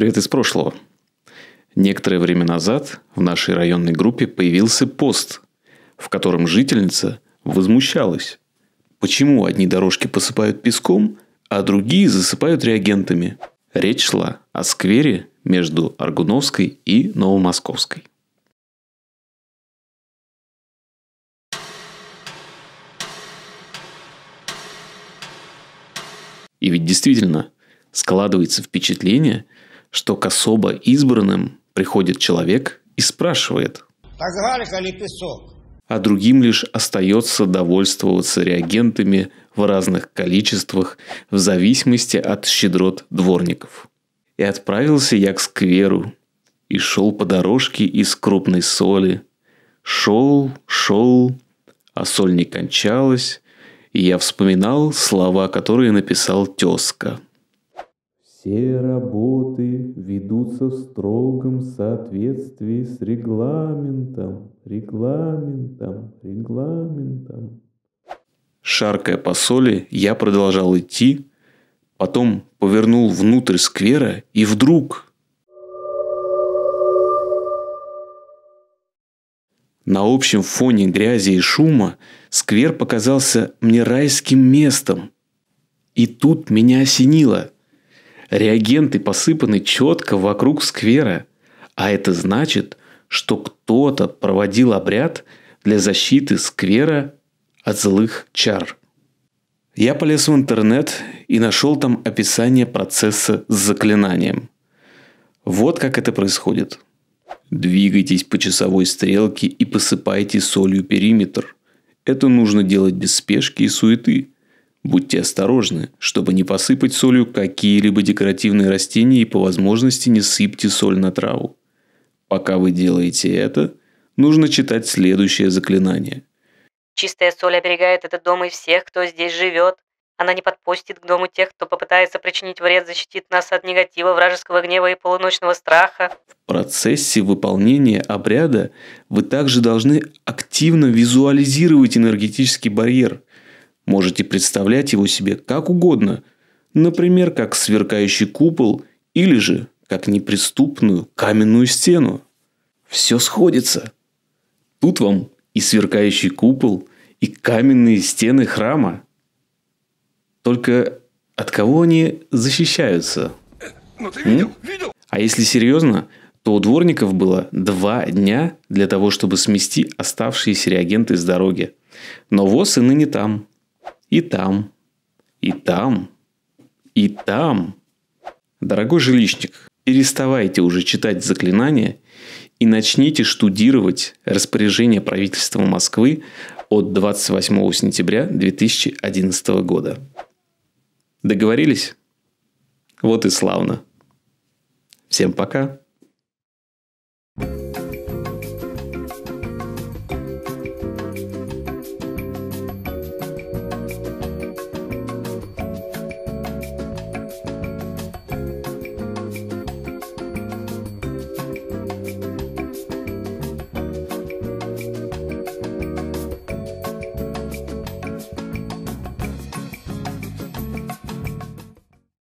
Привет из прошлого. Некоторое время назад в нашей районной группе появился пост, в котором жительница возмущалась. Почему одни дорожки посыпают песком, а другие засыпают реагентами? Речь шла о сквере между Аргуновской и Новомосковской. И ведь действительно складывается впечатление – что к особо избранным приходит человек и спрашивает. ли песок? А другим лишь остается довольствоваться реагентами в разных количествах в зависимости от щедрот дворников. И отправился я к скверу, и шел по дорожке из крупной соли. Шел, шел, а соль не кончалась, и я вспоминал слова, которые написал тезка – все работы ведутся в строгом соответствии с регламентом, регламентом, регламентом. Шаркая по соли, я продолжал идти, потом повернул внутрь сквера и вдруг... На общем фоне грязи и шума сквер показался мне райским местом. И тут меня осенило – Реагенты посыпаны четко вокруг сквера. А это значит, что кто-то проводил обряд для защиты сквера от злых чар. Я полез в интернет и нашел там описание процесса с заклинанием. Вот как это происходит. Двигайтесь по часовой стрелке и посыпайте солью периметр. Это нужно делать без спешки и суеты – Будьте осторожны, чтобы не посыпать солью какие-либо декоративные растения и по возможности не сыпьте соль на траву. Пока вы делаете это, нужно читать следующее заклинание. Чистая соль оберегает этот дом и всех, кто здесь живет. Она не подпустит к дому тех, кто попытается причинить вред, защитит нас от негатива, вражеского гнева и полуночного страха. В процессе выполнения обряда вы также должны активно визуализировать энергетический барьер – Можете представлять его себе как угодно, например, как сверкающий купол или же как неприступную каменную стену. Все сходится. Тут вам и сверкающий купол, и каменные стены храма. Только от кого они защищаются? Ну, ты видел, видел. А если серьезно, то у дворников было два дня для того, чтобы смести оставшиеся реагенты с дороги. Но ВОЗ и ныне там. И там, и там, и там. Дорогой жилищник, переставайте уже читать заклинания и начните штудировать распоряжение правительства Москвы от 28 сентября 2011 года. Договорились? Вот и славно. Всем пока.